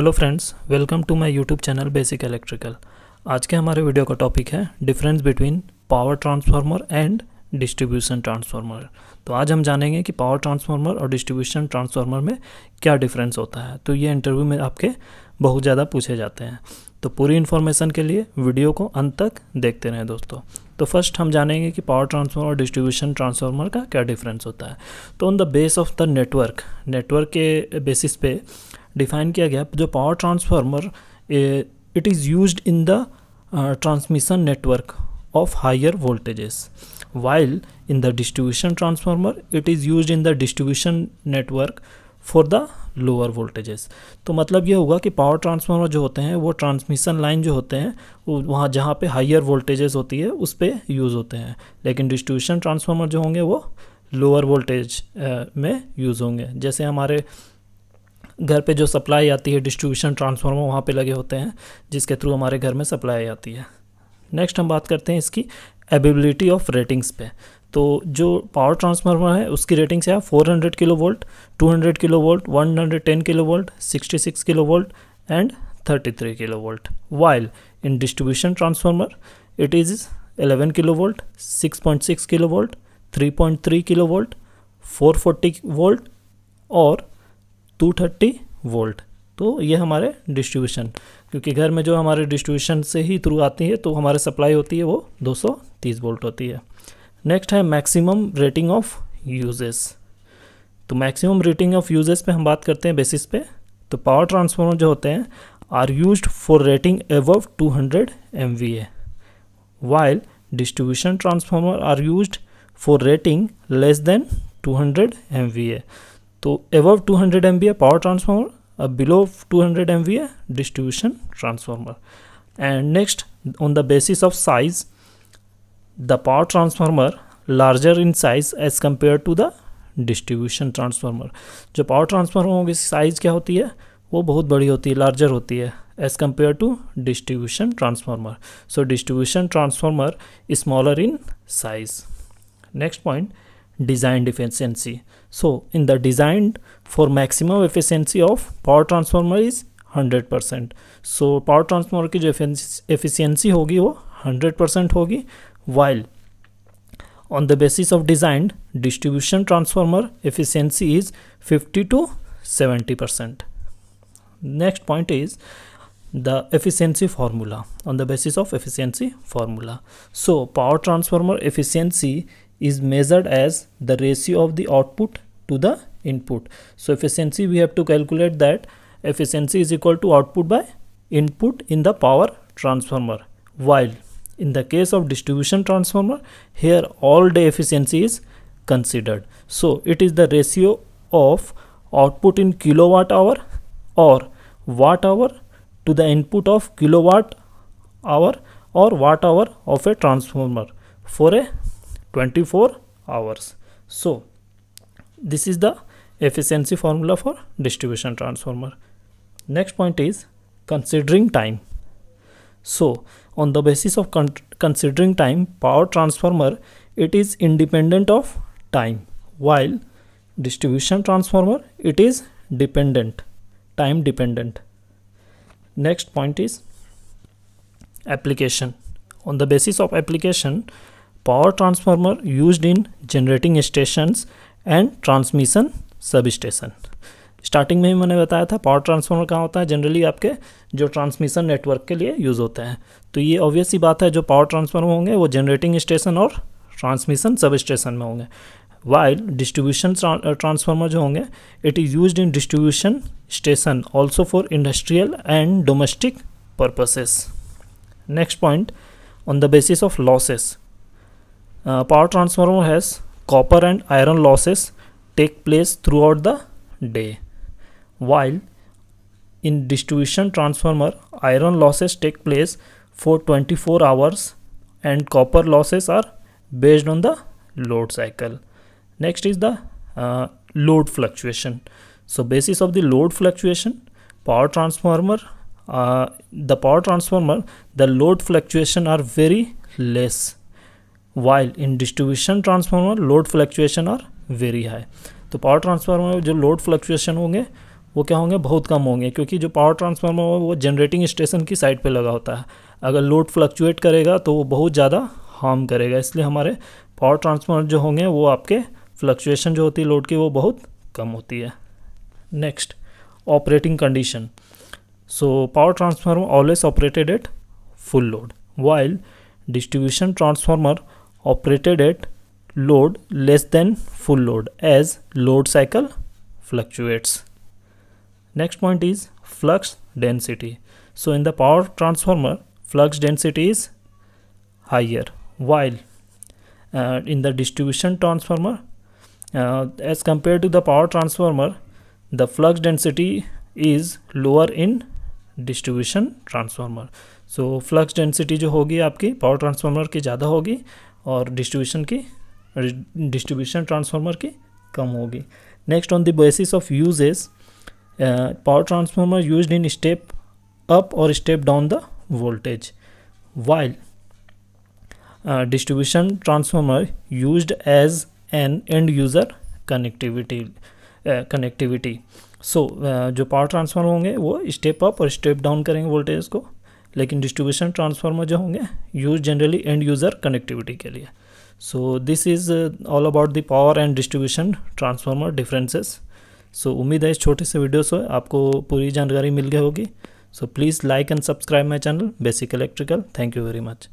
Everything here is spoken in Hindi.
Hello friends welcome to my YouTube channel basic electrical आज के हमारे वीडियो का टॉपिक है difference between power transformer and distribution transformer तो आज हम जानेंगे कि पावर ट्रांसफार्मर और डिस्ट्रीब्यूशन ट्रांसफार्मर में क्या डिफरेंस होता है तो ये इंटरव्यू में आपके बहुत ज़्यादा पूछे जाते हैं तो पूरी इन्फॉर्मेशन के लिए वीडियो को अंत तक देखते रहें दोस्तों तो फर्स्ट हम जानेंगे कि पावर ट्रांसफार्मर और डिस्ट्रीब्यूशन ट्रांसफार्मर का क्या डिफरेंस होता है तो on the base of the network network के बेसिस पे डिफाइन किया गया जो power transformer it is use in the transmission network of higher voltages while in the distribution transformer it is use in the distribution network for the lower voltages तो मतलब ये होगा कि पावर ट्रांसफार्मर जो होते हैं वो ट्रांसमिशन लाइन जो होते हैं वो वहाँ जहाँ पे हायर वोल्टेजेस होती है उस पर यूज़ होते हैं लेकिन डिस्ट्रीब्यूशन ट्रांसफार्मर जो होंगे वो लोअर वोल्टेज में यूज़ होंगे जैसे हमारे घर पे जो सप्लाई आती है डिस्ट्रीब्यूशन ट्रांसफार्मर वहाँ पे लगे होते हैं जिसके थ्रू हमारे घर में सप्लाई आती है नेक्स्ट हम बात करते हैं इसकी एबिलिटी ऑफ रेटिंग्स पे तो जो पावर ट्रांसफार्मर है उसकी रेटिंग्स है 400 kilovolt 200 kilovolt 110 kilovolt 66 kilovolt and 33 kilovolt while in distribution transformer it is 11 kilovolt 6.6 kilovolt 3.3 kilovolt 440 volt और टू थर्टी वोल्ट तो ये हमारे डिस्ट्रीब्यूशन क्योंकि घर में जो हमारे डिस्ट्रीब्यूशन से ही थ्रू आती है तो हमारे सप्लाई होती है वो 230 वोल्ट होती है नेक्स्ट है मैक्सिमम रेटिंग ऑफ यूजेस तो मैक्सिमम रेटिंग ऑफ यूजेस पे हम बात करते हैं बेसिस पे तो पावर ट्रांसफार्मर जो होते हैं are use for rating above two hundred M V A while distribution transformer are use for rating less than two hundred M V A तो above two hundred M B power transformer अब below two hundred M B distribution transformer and next on the basis of size the power transformer larger in size as compare to the distribution transformer जो पावर ट्रांसफार्मर की साइज क्या होती है वो बहुत बड़ी होती है लार्जर होती है as compare to distribution transformer so distribution transformer smaller in size next point designed efficiency. So in the designed for maximum efficiency of power transformer is 100%. So power transformer efficiency होगी वो 100% होगी while on the basis of designed distribution transformer efficiency is 50 to 70%. Next point is the efficiency formula on the basis of efficiency formula. So power transformer efficiency is measured as the ratio of the output to the input. So efficiency we have to calculate that efficiency is equal to output by input in the power transformer while in the case of distribution transformer here all day efficiency is considered. So it is the ratio of output in kilowatt hour or watt hour to the input of kilowatt hour or watt hour of a transformer for a 24 hours so this is the efficiency formula for distribution transformer next point is considering time so on the basis of con considering time power transformer it is independent of time while distribution transformer it is dependent time dependent next point is application on the basis of application power transformer used in generating stations and transmission substation starting में ही मैंने बताया था पावर ट्रांसफार्मर कहाँ होता है जनरली आपके जो ट्रांसमिशन नेटवर्क के लिए यूज़ होते हैं तो ये ऑब्वियस ही बात है जो पावर ट्रांसफार्मर होंगे वो जनरेटिंग स्टेशन और ट्रांसमिशन सब स्टेशन में होंगे वाइल डिस्ट्रीब्यूशन ट्रांसफार्मर जो होंगे it is use in distribution station also for industrial and domestic purposes next point on the basis of losses Uh, power transformer has copper and iron losses take place throughout the day while in distribution transformer iron losses take place for 24 hours and copper losses are based on the load cycle next is the uh, load fluctuation so basis of the load fluctuation power transformer uh, the power transformer the load fluctuation are very less while in distribution transformer load fluctuation are very high तो पावर ट्रांसफार्मर में जो लोड फ्लक्चुएशन होंगे वो क्या होंगे बहुत कम होंगे क्योंकि जो पावर ट्रांसफार्मर है वो जनरेटिंग स्टेशन की साइड पे लगा होता है अगर लोड फ्लक्चुएट करेगा तो वो बहुत ज़्यादा हार्म करेगा इसलिए हमारे पावर ट्रांसफार्मर जो होंगे वो आपके फ्लक्चुएशन जो होती है लोड की वो बहुत कम होती है next operating condition so power transformer always operated at full load while distribution transformer operated at load less than full load as load cycle fluctuates. Next point is flux density. So in the power transformer, flux density is higher while uh, in the distribution transformer uh, as compared to the power transformer the flux density is lower in distribution transformer. So flux density जो होगी आपकी power transformer की ज़्यादा होगी और डिस्ट्रीब्यूशन की डिस्ट्रीब्यूशन ट्रांसफार्मर की कम होगी next on the basis of uses power transformer use in step up और step down the voltage while distribution transformer use as an end user connectivity connectivity so जो पावर ट्रांसफार्मर होंगे वो स्टेप अप और स्टेप डाउन करेंगे वोल्टेज को लेकिन डिस्ट्रीब्यूशन ट्रांसफार्मर जो होंगे use generally end user connectivity के लिए so this is all about the power and distribution transformer differences so उम्मीद है इस छोटे से वीडियो से आपको पूरी जानकारी मिल गई होगी so please like and subscribe my channel basic electrical thank you very much